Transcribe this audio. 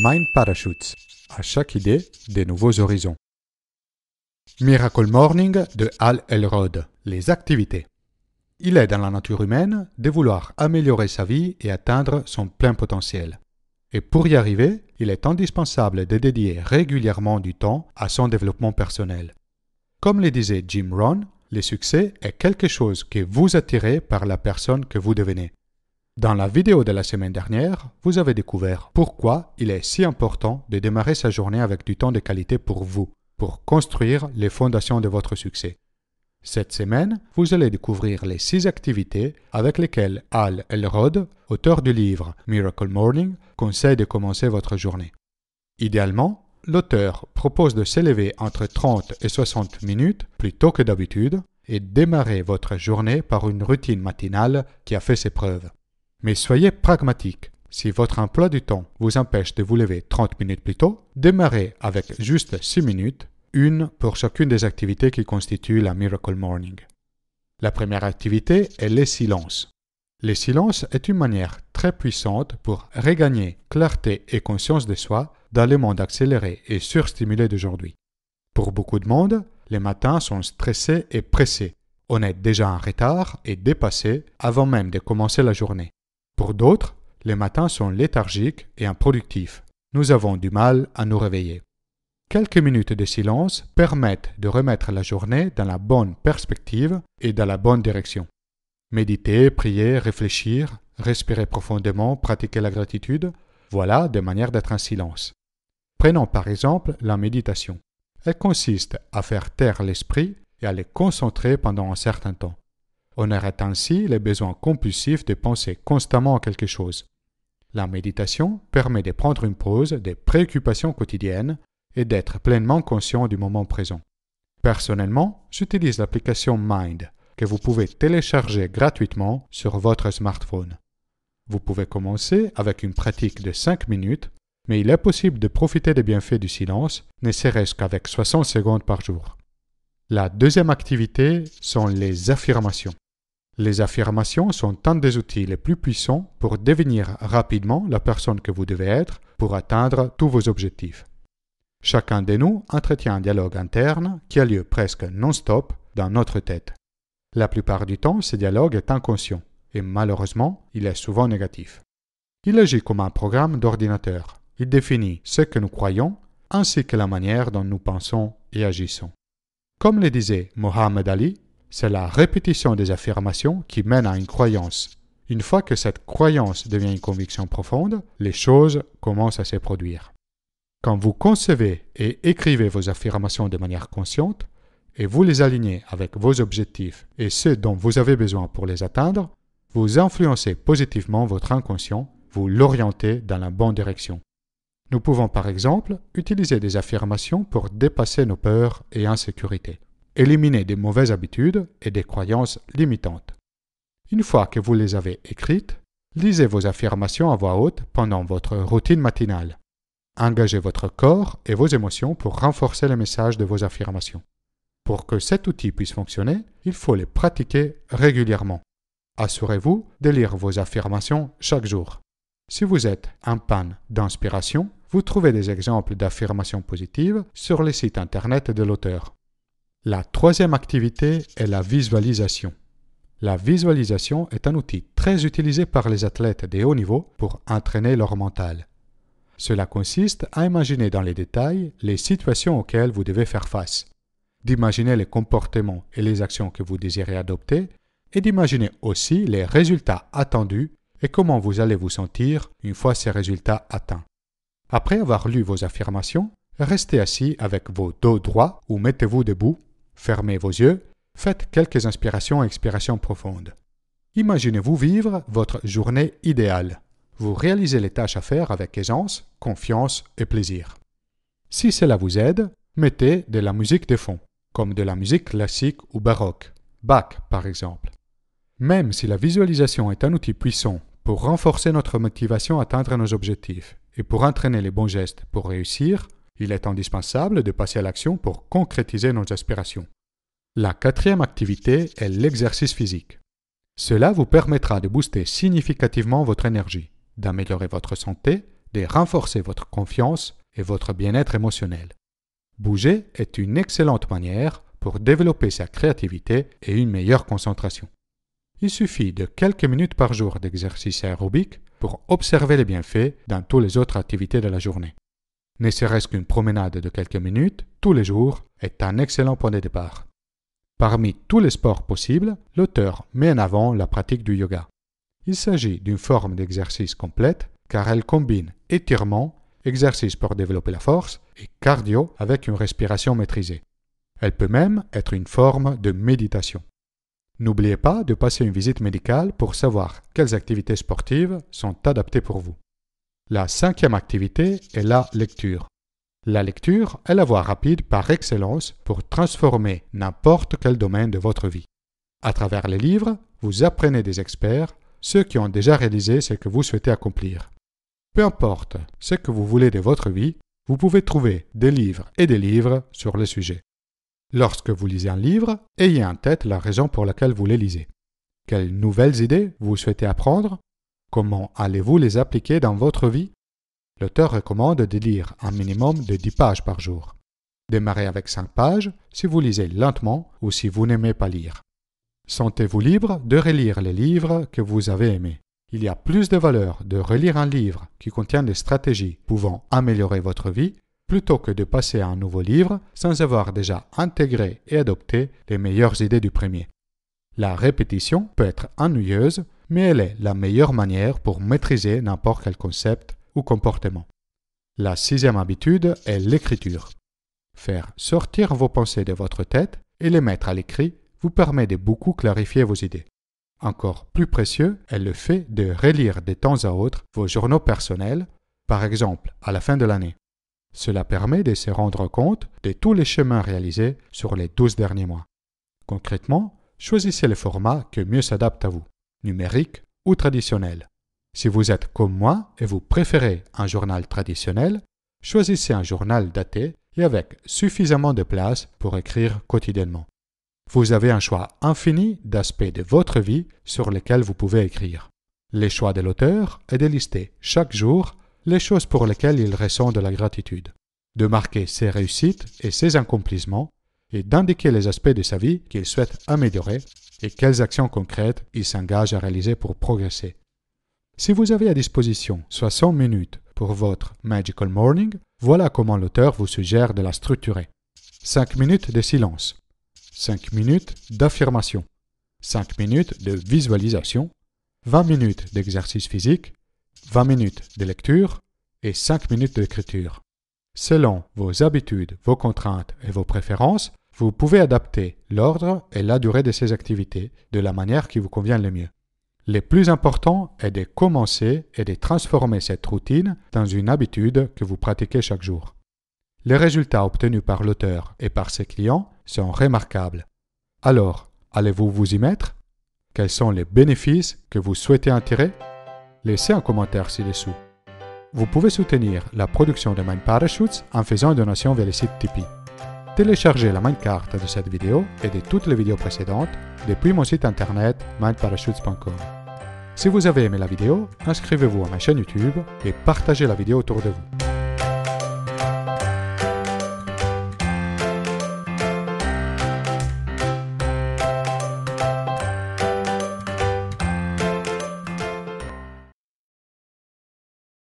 Mind Parachutes. À chaque idée, des nouveaux horizons. Miracle Morning de Al Elrod. Les activités. Il est dans la nature humaine de vouloir améliorer sa vie et atteindre son plein potentiel. Et pour y arriver, il est indispensable de dédier régulièrement du temps à son développement personnel. Comme le disait Jim Rohn, le succès est quelque chose que vous attirez par la personne que vous devenez. Dans la vidéo de la semaine dernière, vous avez découvert pourquoi il est si important de démarrer sa journée avec du temps de qualité pour vous, pour construire les fondations de votre succès. Cette semaine, vous allez découvrir les six activités avec lesquelles Al Elrod, auteur du livre Miracle Morning, conseille de commencer votre journée. Idéalement, l'auteur propose de s'élever entre 30 et 60 minutes plutôt que d'habitude et démarrer votre journée par une routine matinale qui a fait ses preuves. Mais soyez pragmatique. Si votre emploi du temps vous empêche de vous lever 30 minutes plus tôt, démarrez avec juste 6 minutes, une pour chacune des activités qui constituent la Miracle Morning. La première activité est le silence. Le silence est une manière très puissante pour regagner clarté et conscience de soi dans le monde accéléré et surstimulé d'aujourd'hui. Pour beaucoup de monde, les matins sont stressés et pressés. On est déjà en retard et dépassé avant même de commencer la journée. Pour d'autres, les matins sont léthargiques et improductifs. Nous avons du mal à nous réveiller. Quelques minutes de silence permettent de remettre la journée dans la bonne perspective et dans la bonne direction. Méditer, prier, réfléchir, respirer profondément, pratiquer la gratitude, voilà des manières d'être en silence. Prenons par exemple la méditation. Elle consiste à faire taire l'esprit et à le concentrer pendant un certain temps. On arrête ainsi les besoins compulsifs de penser constamment à quelque chose. La méditation permet de prendre une pause des préoccupations quotidiennes et d'être pleinement conscient du moment présent. Personnellement, j'utilise l'application Mind que vous pouvez télécharger gratuitement sur votre smartphone. Vous pouvez commencer avec une pratique de 5 minutes, mais il est possible de profiter des bienfaits du silence, ne serait-ce qu'avec 60 secondes par jour. La deuxième activité sont les affirmations. Les affirmations sont un des outils les plus puissants pour devenir rapidement la personne que vous devez être pour atteindre tous vos objectifs. Chacun de nous entretient un dialogue interne qui a lieu presque non-stop dans notre tête. La plupart du temps, ce dialogue est inconscient et malheureusement, il est souvent négatif. Il agit comme un programme d'ordinateur. Il définit ce que nous croyons ainsi que la manière dont nous pensons et agissons. Comme le disait Mohamed Ali, c'est la répétition des affirmations qui mène à une croyance. Une fois que cette croyance devient une conviction profonde, les choses commencent à se produire. Quand vous concevez et écrivez vos affirmations de manière consciente, et vous les alignez avec vos objectifs et ce dont vous avez besoin pour les atteindre, vous influencez positivement votre inconscient, vous l'orientez dans la bonne direction. Nous pouvons par exemple utiliser des affirmations pour dépasser nos peurs et insécurités. Éliminez des mauvaises habitudes et des croyances limitantes. Une fois que vous les avez écrites, lisez vos affirmations à voix haute pendant votre routine matinale. Engagez votre corps et vos émotions pour renforcer le message de vos affirmations. Pour que cet outil puisse fonctionner, il faut les pratiquer régulièrement. Assurez-vous de lire vos affirmations chaque jour. Si vous êtes un panne d'inspiration, vous trouvez des exemples d'affirmations positives sur les sites internet de l'auteur. La troisième activité est la visualisation. La visualisation est un outil très utilisé par les athlètes des haut niveau pour entraîner leur mental. Cela consiste à imaginer dans les détails les situations auxquelles vous devez faire face, d'imaginer les comportements et les actions que vous désirez adopter, et d'imaginer aussi les résultats attendus et comment vous allez vous sentir une fois ces résultats atteints. Après avoir lu vos affirmations, restez assis avec vos dos droits ou mettez-vous debout Fermez vos yeux, faites quelques inspirations et expirations profondes. Imaginez-vous vivre votre journée idéale. Vous réalisez les tâches à faire avec aisance, confiance et plaisir. Si cela vous aide, mettez de la musique de fond, comme de la musique classique ou baroque, Bach par exemple. Même si la visualisation est un outil puissant pour renforcer notre motivation à atteindre nos objectifs et pour entraîner les bons gestes pour réussir, il est indispensable de passer à l'action pour concrétiser nos aspirations. La quatrième activité est l'exercice physique. Cela vous permettra de booster significativement votre énergie, d'améliorer votre santé, de renforcer votre confiance et votre bien-être émotionnel. Bouger est une excellente manière pour développer sa créativité et une meilleure concentration. Il suffit de quelques minutes par jour d'exercice aérobique pour observer les bienfaits dans toutes les autres activités de la journée ne serait-ce qu'une promenade de quelques minutes tous les jours, est un excellent point de départ. Parmi tous les sports possibles, l'auteur met en avant la pratique du yoga. Il s'agit d'une forme d'exercice complète car elle combine étirement, exercice pour développer la force et cardio avec une respiration maîtrisée. Elle peut même être une forme de méditation. N'oubliez pas de passer une visite médicale pour savoir quelles activités sportives sont adaptées pour vous. La cinquième activité est la lecture. La lecture est la voie rapide par excellence pour transformer n'importe quel domaine de votre vie. À travers les livres, vous apprenez des experts, ceux qui ont déjà réalisé ce que vous souhaitez accomplir. Peu importe ce que vous voulez de votre vie, vous pouvez trouver des livres et des livres sur le sujet. Lorsque vous lisez un livre, ayez en tête la raison pour laquelle vous les lisez. Quelles nouvelles idées vous souhaitez apprendre Comment allez-vous les appliquer dans votre vie L'auteur recommande de lire un minimum de 10 pages par jour. Démarrez avec 5 pages si vous lisez lentement ou si vous n'aimez pas lire. Sentez-vous libre de relire les livres que vous avez aimés. Il y a plus de valeur de relire un livre qui contient des stratégies pouvant améliorer votre vie plutôt que de passer à un nouveau livre sans avoir déjà intégré et adopté les meilleures idées du premier. La répétition peut être ennuyeuse mais elle est la meilleure manière pour maîtriser n'importe quel concept ou comportement. La sixième habitude est l'écriture. Faire sortir vos pensées de votre tête et les mettre à l'écrit vous permet de beaucoup clarifier vos idées. Encore plus précieux est le fait de relire de temps à autre vos journaux personnels, par exemple à la fin de l'année. Cela permet de se rendre compte de tous les chemins réalisés sur les 12 derniers mois. Concrètement, choisissez le format que mieux s'adapte à vous numérique ou traditionnel. Si vous êtes comme moi et vous préférez un journal traditionnel, choisissez un journal daté et avec suffisamment de place pour écrire quotidiennement. Vous avez un choix infini d'aspects de votre vie sur lesquels vous pouvez écrire. Les choix de l'auteur est de lister chaque jour les choses pour lesquelles il ressent de la gratitude, de marquer ses réussites et ses accomplissements et d'indiquer les aspects de sa vie qu'il souhaite améliorer et quelles actions concrètes il s'engage à réaliser pour progresser. Si vous avez à disposition 60 minutes pour votre Magical Morning, voilà comment l'auteur vous suggère de la structurer. 5 minutes de silence, 5 minutes d'affirmation, 5 minutes de visualisation, 20 minutes d'exercice physique, 20 minutes de lecture et 5 minutes d'écriture. Selon vos habitudes, vos contraintes et vos préférences, vous pouvez adapter l'ordre et la durée de ces activités de la manière qui vous convient le mieux. Le plus important est de commencer et de transformer cette routine dans une habitude que vous pratiquez chaque jour. Les résultats obtenus par l'auteur et par ses clients sont remarquables. Alors, allez-vous vous y mettre Quels sont les bénéfices que vous souhaitez en tirer Laissez un commentaire ci-dessous. Vous pouvez soutenir la production de Mind Parachutes en faisant une donation vers le site Tipeee. Téléchargez la minecart de cette vidéo et de toutes les vidéos précédentes depuis mon site internet mindparachutes.com. Si vous avez aimé la vidéo, inscrivez-vous à ma chaîne YouTube et partagez la vidéo autour de vous.